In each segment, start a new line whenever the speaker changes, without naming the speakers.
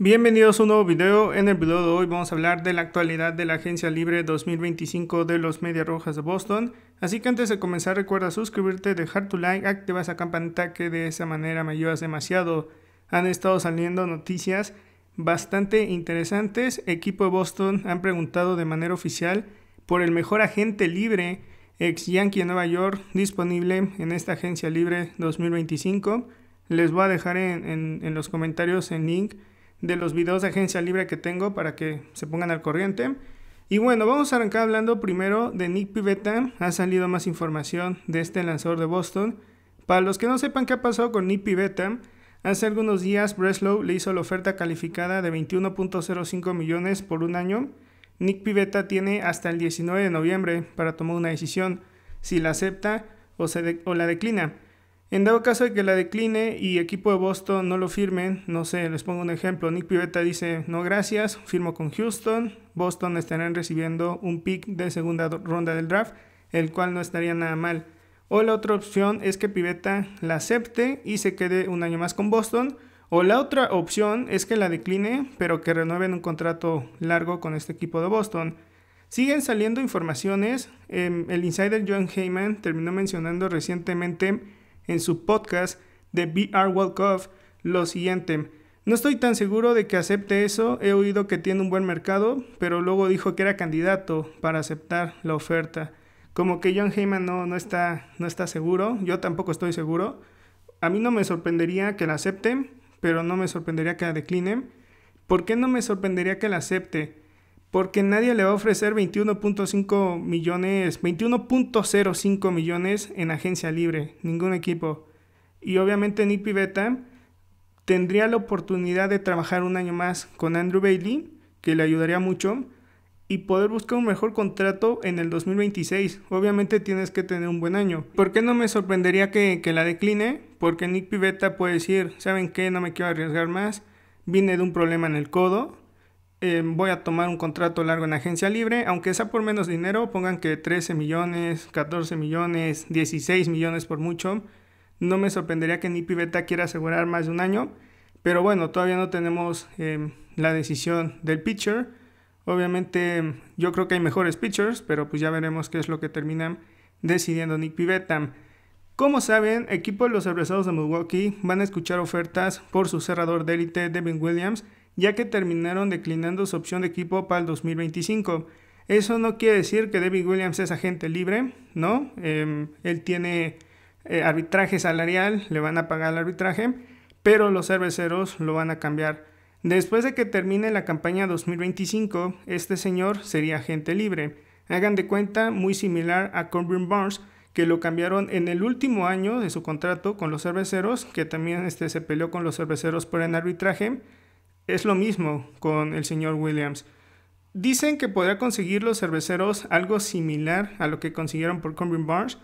Bienvenidos a un nuevo video. En el video de hoy vamos a hablar de la actualidad de la Agencia Libre 2025 de los Medias Rojas de Boston. Así que antes de comenzar recuerda suscribirte, dejar tu like, activar esa campanita que de esa manera me ayudas demasiado. Han estado saliendo noticias bastante interesantes. Equipo de Boston han preguntado de manera oficial por el mejor agente libre ex Yankee de Nueva York disponible en esta Agencia Libre 2025. Les voy a dejar en los comentarios el link de los videos de agencia libre que tengo para que se pongan al corriente. Y bueno, vamos a arrancar hablando primero de Nick Pivetta. Ha salido más información de este lanzador de Boston. Para los que no sepan qué ha pasado con Nick Pivetta, hace algunos días Breslow le hizo la oferta calificada de 21.05 millones por un año. Nick Pivetta tiene hasta el 19 de noviembre para tomar una decisión, si la acepta o, o la declina. En dado caso de que la decline y equipo de Boston no lo firmen, no sé, les pongo un ejemplo. Nick Pivetta dice, no gracias, firmo con Houston. Boston estarán recibiendo un pick de segunda ronda del draft, el cual no estaría nada mal. O la otra opción es que Pivetta la acepte y se quede un año más con Boston. O la otra opción es que la decline, pero que renueven un contrato largo con este equipo de Boston. Siguen saliendo informaciones. Em, el insider John Heyman terminó mencionando recientemente en su podcast de BR World Cup lo siguiente. No estoy tan seguro de que acepte eso, he oído que tiene un buen mercado, pero luego dijo que era candidato para aceptar la oferta. Como que John Heyman no, no, está, no está seguro, yo tampoco estoy seguro. A mí no me sorprendería que la acepten, pero no me sorprendería que la declinen. ¿Por qué no me sorprendería que la acepte? porque nadie le va a ofrecer 21.5 millones, 21.05 millones en agencia libre, ningún equipo. Y obviamente Nick Pivetta tendría la oportunidad de trabajar un año más con Andrew Bailey, que le ayudaría mucho, y poder buscar un mejor contrato en el 2026. Obviamente tienes que tener un buen año. ¿Por qué no me sorprendería que, la decline? Porque Nick Pivetta puede decir, ¿saben qué? No me quiero arriesgar más. Vine de un problema en el codo Em, voy a tomar un contrato largo en agencia libre, aunque sea por menos dinero, pongan que 13 millones, 14 millones, 16 millones por mucho. No me sorprendería que Nick Pivetta quiera asegurar más de un año, pero bueno, todavía no tenemos em, la decisión del pitcher. Obviamente em, yo creo que hay mejores pitchers, pero pues ya veremos qué es lo que terminan decidiendo Nick Pivetta. Como saben, equipo de los cerveceros de Milwaukee van a escuchar ofertas por su cerrador de élite Devin Williams, ya que terminaron declinando su opción de equipo para el 2025. Eso no quiere decir que David Williams es agente libre, ¿no? Em, él tiene eh, arbitraje salarial, le van a pagar el arbitraje, pero los cerveceros lo van a cambiar. Después de que termine la campaña 2025, este señor sería agente libre. Hagan de cuenta muy similar a Corbin Barnes, que lo cambiaron en el último año de su contrato con los cerveceros, que también este, se peleó con los cerveceros por el arbitraje es lo mismo con el señor Williams. Dicen que podrá conseguir los cerveceros algo similar a lo que consiguieron por Cumberbatch. Barnes,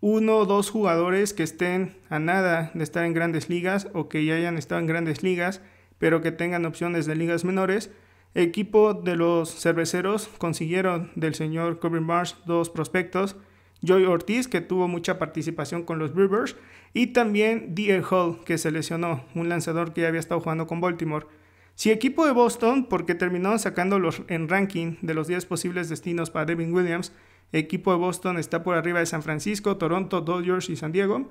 uno o dos jugadores que estén a nada de estar en grandes ligas o que ya hayan estado en grandes ligas, pero que tengan opciones de ligas menores. equipo de los cerveceros consiguieron del señor Cumberbatch Barnes dos prospectos, Joy Ortiz, que tuvo mucha participación con los Brewers, y también D.A. Hall, que se lesionó, un lanzador que ya había estado jugando con Baltimore. Si equipo de Boston, porque terminó sacándolos en ranking de los 10 posibles destinos para Devin Williams, equipo de Boston está por arriba de San Francisco, Toronto, Dodgers y San Diego.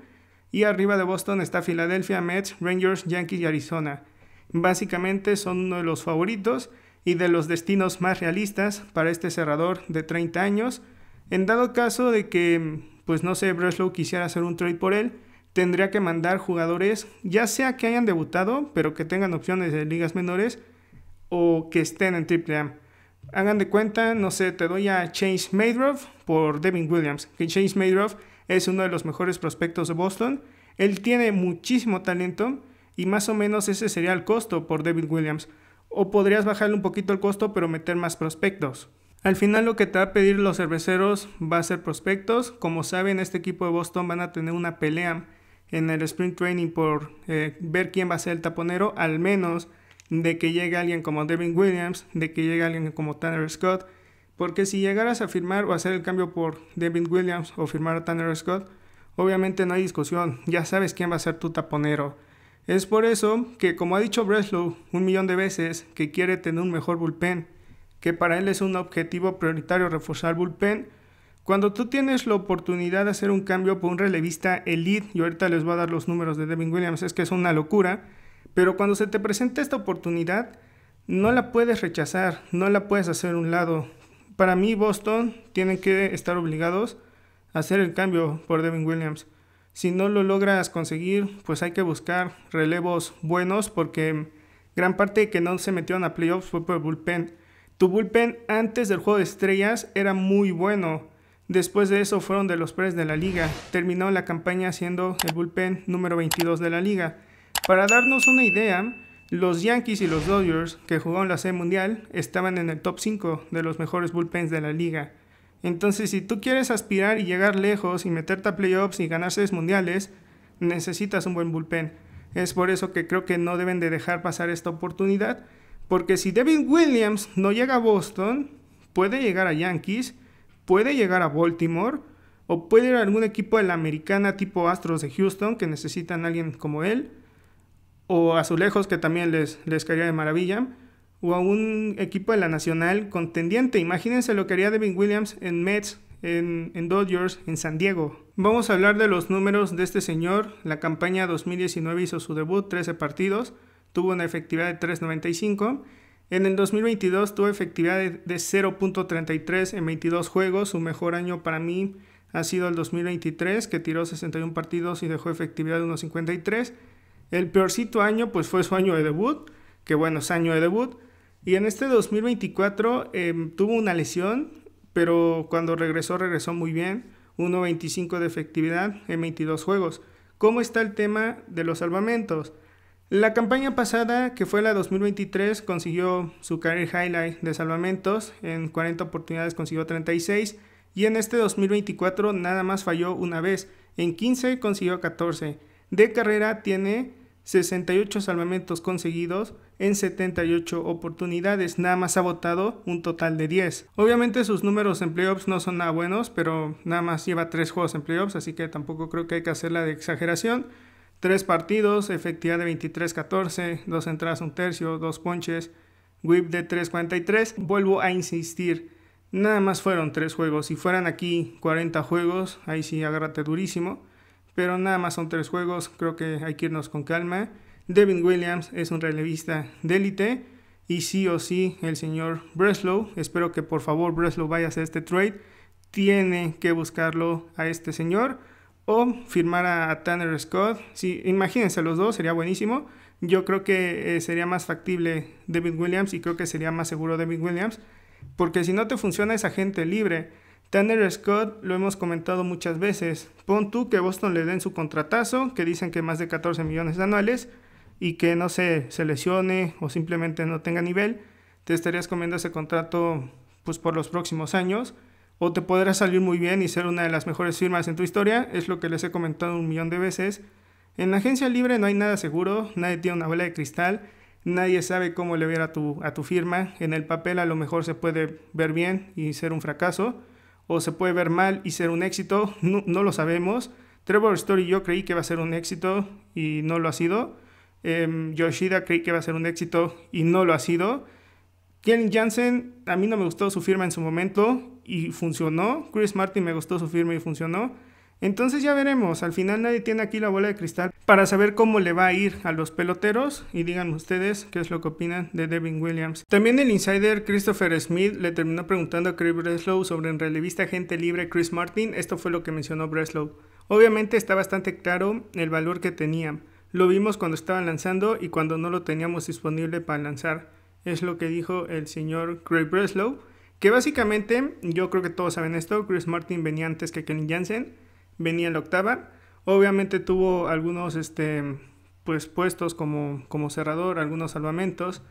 Y arriba de Boston está Filadelfia, Mets, Rangers, Yankees y Arizona. Básicamente son uno de los favoritos y de los destinos más realistas para este cerrador de 30 años. En dado caso de que, pues no sé, Breslow quisiera hacer un trade por él, tendría que mandar jugadores, ya sea que hayan debutado, pero que tengan opciones de ligas menores o que estén en triple A. Hagan de cuenta, no sé, te doy a Chase Maidroff por Devin Williams, que Chase Maydroff es uno de los mejores prospectos de Boston. Él tiene muchísimo talento y más o menos ese sería el costo por Devin Williams. O podrías bajarle un poquito el costo pero meter más prospectos. Al final lo que te va a pedir los cerveceros va a ser prospectos. Como saben, este equipo de Boston van a tener una pelea en el sprint training por eh, ver quién va a ser el taponero, al menos de que llegue alguien como Devin Williams, de que llegue alguien como Tanner Scott, porque si llegaras a firmar o hacer el cambio por Devin Williams o firmar a Tanner Scott, obviamente no hay discusión, ya sabes quién va a ser tu taponero. Es por eso que, como ha dicho Breslow un millón de veces, que quiere tener un mejor bullpen, que para él es un objetivo prioritario reforzar bullpen, cuando tú tienes la oportunidad de hacer un cambio por un relevista elite, y ahorita les voy a dar los números de Devin Williams, es que es una locura, pero cuando se te presenta esta oportunidad, no la puedes rechazar, no la puedes hacer a un lado. Para mí, Boston tienen que estar obligados a hacer el cambio por Devin Williams. Si no lo logras conseguir, pues hay que buscar relevos buenos porque gran parte de que no se metieron a playoffs fue por bullpen. Tu bullpen antes del juego de estrellas era muy bueno Después de eso fueron de los tres de la liga. Terminó la campaña siendo el bullpen número 22 de la liga. Para darnos una idea, los Yankees y los Dodgers, que jugaron la Serie Mundial, estaban en el top 5 de los mejores bullpens de la liga. Entonces, si tú quieres aspirar y llegar lejos y meterte a playoffs y ganar series mundiales, necesitas un buen bullpen. Es por eso que creo que no deben de dejar pasar esta oportunidad, porque si Devin Williams no llega a Boston, puede llegar a Yankees puede llegar a Baltimore o puede ir a algún equipo de la americana tipo Astros de Houston que necesitan a alguien como él o a Azulejos que también les, les caería de maravilla o a un equipo de la nacional contendiente. Imagínense lo que haría Devin Williams en Mets, en, en, Dodgers, en San Diego. Vamos a hablar de los números de este señor. La campaña 2019 hizo su debut, 13 partidos, tuvo una efectividad de 3.95 en el 2022 tuvo efectividad de, 0.33 en 22 juegos. Su mejor año para mí ha sido el 2023, que tiró 61 partidos y dejó efectividad de 1.53. El peorcito año, pues fue su año de debut. que bueno, es año de debut. Y en este 2024 em, tuvo una lesión, pero cuando regresó, regresó muy bien. 1.25 de efectividad en 22 juegos. ¿Cómo está el tema de los salvamentos? La campaña pasada, que fue la 2023, consiguió su carrera highlight de salvamentos, en 40 oportunidades consiguió 36 y en este 2024 nada más falló una vez, en 15 consiguió 14. De carrera tiene 68 salvamentos conseguidos en 78 oportunidades, nada más ha votado un total de 10. Obviamente sus números en playoffs no son nada buenos, pero nada más lleva 3 juegos en playoffs, así que tampoco creo que hay que hacerla de exageración. Tres partidos, efectividad de 23-14, dos entradas, un tercio, dos ponches, whip de 3-43 Vuelvo a insistir, nada más fueron tres juegos. Si fueran aquí 40 juegos, ahí sí agárrate durísimo. Pero nada más son tres juegos, creo que hay que irnos con calma. Devin Williams es un relevista de élite y sí o sí el señor Breslow, espero que por favor Breslow vaya a este trade, tiene que buscarlo a este señor o firmar a Tanner Scott. Si, imagínense los dos, sería buenísimo. Yo creo que eh, sería más factible David Williams y creo que sería más seguro David Williams, porque si no te funciona esa gente libre, Tanner Scott lo hemos comentado muchas veces. Pon tú que Boston le den su contratazo, que dicen que más de 14 millones anuales y que no se lesione o simplemente no tenga nivel, te estarías comiendo ese contrato pues por los próximos años o te podrás salir muy bien y ser una de las mejores firmas en tu historia, es lo que les he comentado un millón de veces. En la agencia libre no hay nada seguro, nadie tiene una bola de cristal, nadie sabe cómo le ver a tu, firma, en el papel a lo mejor se puede ver bien y ser un fracaso, o se puede ver mal y ser un éxito, no, lo sabemos. Trevor Story yo creí que va a ser un éxito y no lo ha sido. Em, Yoshida creí que va a ser un éxito y no lo ha sido. Kelly Jansen, a mí no me gustó su firma en su momento y funcionó. Chris Martin me gustó su firma y funcionó. Entonces ya veremos, al final nadie tiene aquí la bola de cristal para saber cómo le va a ir a los peloteros y digan ustedes qué es lo que opinan de Devin Williams. También el insider Christopher Smith le terminó preguntando a Chris Breslow sobre en relevista gente libre Chris Martin, esto fue lo que mencionó Breslow. Obviamente está bastante claro el valor que tenía, lo vimos cuando estaban lanzando y cuando no lo teníamos disponible para lanzar es lo que dijo el señor Craig Breslow, que básicamente, yo creo que todos saben esto, Chris Martin venía antes que Kenny Jansen, venía en la octava, obviamente tuvo algunos este, pues, puestos como, como cerrador, algunos salvamentos.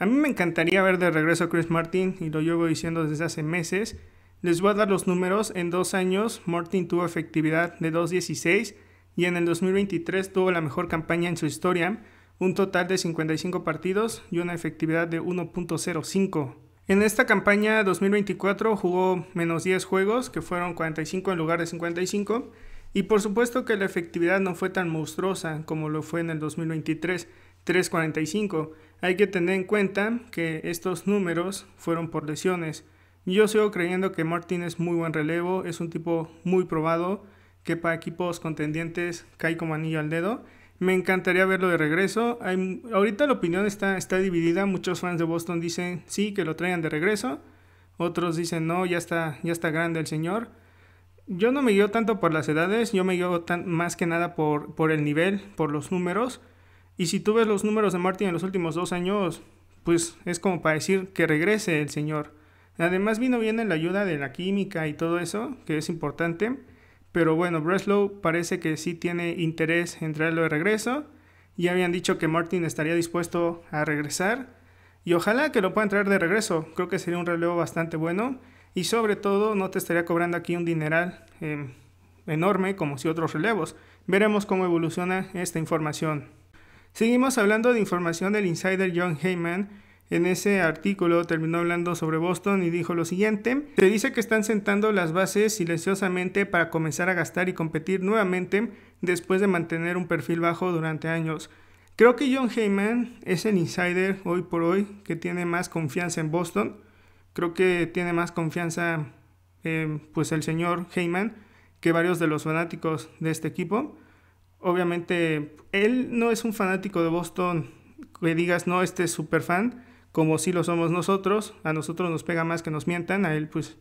A mí me encantaría ver de regreso a Chris Martin, y lo llevo diciendo desde hace meses. Les voy a dar los números, en dos años Martin tuvo efectividad de 2.16 y en el 2023 tuvo la mejor campaña en su historia un total de 55 partidos y una efectividad de 1.05. En esta campaña 2024 jugó menos 10 juegos, que fueron 45 en lugar de 55, y por supuesto que la efectividad no fue tan monstruosa como lo fue en el 2023, 3.45. Hay que tener en cuenta que estos números fueron por lesiones. Yo sigo creyendo que Martin es muy buen relevo, es un tipo muy probado, que para equipos contendientes cae como anillo al dedo me encantaría verlo de regreso. ahorita la opinión está, está dividida. Muchos fans de Boston dicen sí, que lo traigan de regreso. Otros dicen no, ya está, ya está grande el señor. Yo no me guío tanto por las edades, yo me guío más que nada por, por el nivel, por los números. Y si tú ves los números de Martin en los últimos dos años, pues es como para decir que regrese el señor. Además vino bien en la ayuda de la química y todo eso, que es importante. Pero bueno, Breslow parece que sí tiene interés en traerlo de regreso. Ya habían dicho que Martin estaría dispuesto a regresar. Y ojalá que lo puedan traer de regreso. Creo que sería un relevo bastante bueno. Y sobre todo, no te estaría cobrando aquí un dineral em, enorme como si otros relevos. Veremos cómo evoluciona esta información. Seguimos hablando de información del insider John Heyman en ese artículo terminó hablando sobre Boston y dijo lo siguiente, se dice que están sentando las bases silenciosamente para comenzar a gastar y competir nuevamente después de mantener un perfil bajo durante años. Creo que John Heyman es el insider hoy por hoy que tiene más confianza en Boston. Creo que tiene más confianza eh, pues el señor Heyman que varios de los fanáticos de este equipo. Obviamente él no es un fanático de Boston que digas no, este es super fan como si lo somos nosotros, a nosotros nos pega más que nos mientan, a él pues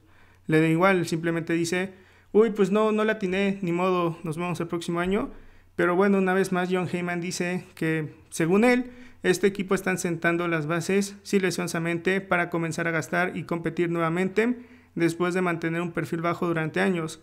le da igual, simplemente dice, uy, pues no, no la atiné, ni modo, nos vemos el próximo año. Pero bueno, una vez más John Heyman dice que, según él, este equipo están sentando las bases silenciosamente para comenzar a gastar y competir nuevamente después de mantener un perfil bajo durante años.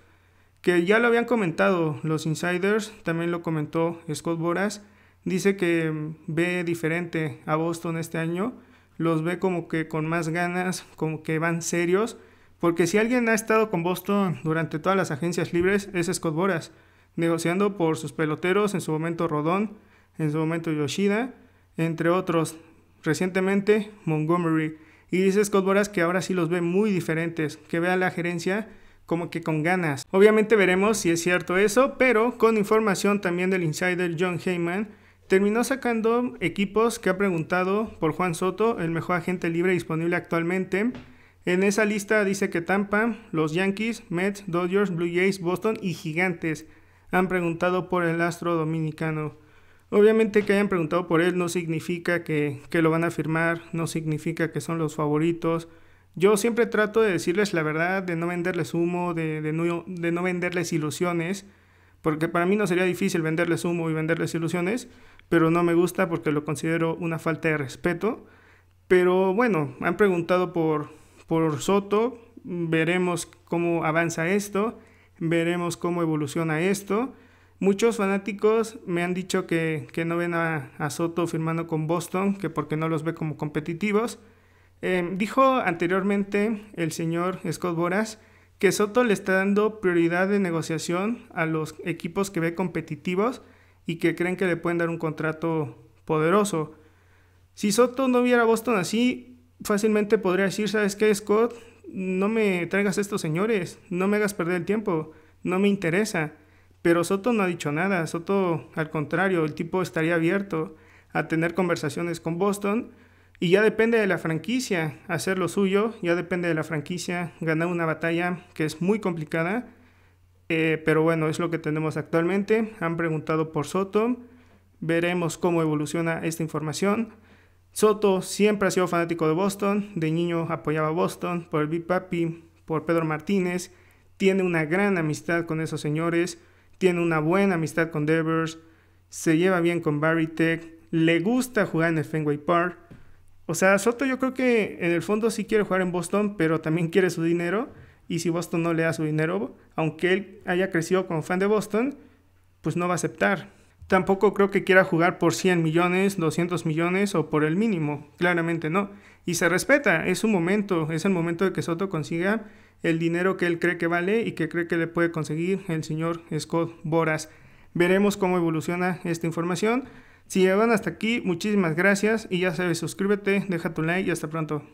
Que ya lo habían comentado los insiders, también lo comentó Scott Boras, dice que mm, ve diferente a Boston este año los ve como que con más ganas, como que van serios. Porque si alguien ha estado con Boston durante todas las agencias libres es Scott Boras, negociando por sus peloteros, en su momento Rodón, en su momento Yoshida, entre otros, recientemente Montgomery. Y dice Scott Boras que ahora sí los ve muy diferentes, que ve a la gerencia como que con ganas. Obviamente veremos si es cierto eso, pero con información también del insider John Heyman, Terminó sacando equipos que ha preguntado por Juan Soto, el mejor agente libre disponible actualmente. En esa lista dice que Tampa, los Yankees, Mets, Dodgers, Blue Jays, Boston y Gigantes han preguntado por el astro dominicano. Obviamente que hayan preguntado por él no significa que, lo van a firmar, no significa que son los favoritos. Yo siempre trato de decirles la verdad, de no venderles humo, de, de no venderles ilusiones, porque para mí no sería difícil venderles humo y venderles ilusiones, pero no me gusta porque lo considero una falta de respeto. Pero bueno, han preguntado por, Soto, veremos cómo avanza esto, veremos cómo evoluciona esto. Muchos fanáticos me han dicho que, no ven a, Soto firmando con Boston, que porque no los ve como competitivos. Em, dijo anteriormente el señor Scott Boras que Soto le está dando prioridad de negociación a los equipos que ve competitivos y que creen que le pueden dar un contrato poderoso. Si Soto no viera a Boston así, fácilmente podría decir, ¿sabes qué, Scott? No me traigas a estos señores, no me hagas perder el tiempo, no me interesa. Pero Soto no ha dicho nada, Soto al contrario, el tipo estaría abierto a tener conversaciones con Boston y ya depende de la franquicia hacer lo suyo, ya depende de la franquicia ganar una batalla que es muy complicada eh, pero bueno, es lo que tenemos actualmente. Han preguntado por Soto. Veremos cómo evoluciona esta información. Soto siempre ha sido fanático de Boston. De niño apoyaba a Boston por el Big Papi, por Pedro Martínez. Tiene una gran amistad con esos señores. Tiene una buena amistad con Devers. Se lleva bien con Barry Tech. Le gusta jugar en el Fenway Park. O sea, Soto yo creo que en el fondo sí quiere jugar en Boston, pero también quiere su dinero y si Boston no le da su dinero, aunque él haya crecido como fan de Boston, pues no va a aceptar. Tampoco creo que quiera jugar por 100 millones, 200 millones o por el mínimo, claramente no. Y se respeta, es su momento, es el momento de que Soto consiga el dinero que él cree que vale y que cree que le puede conseguir el señor Scott Boras. Veremos cómo evoluciona esta información. Si llegan hasta aquí, muchísimas gracias y ya sabes, suscríbete, deja tu like y hasta pronto.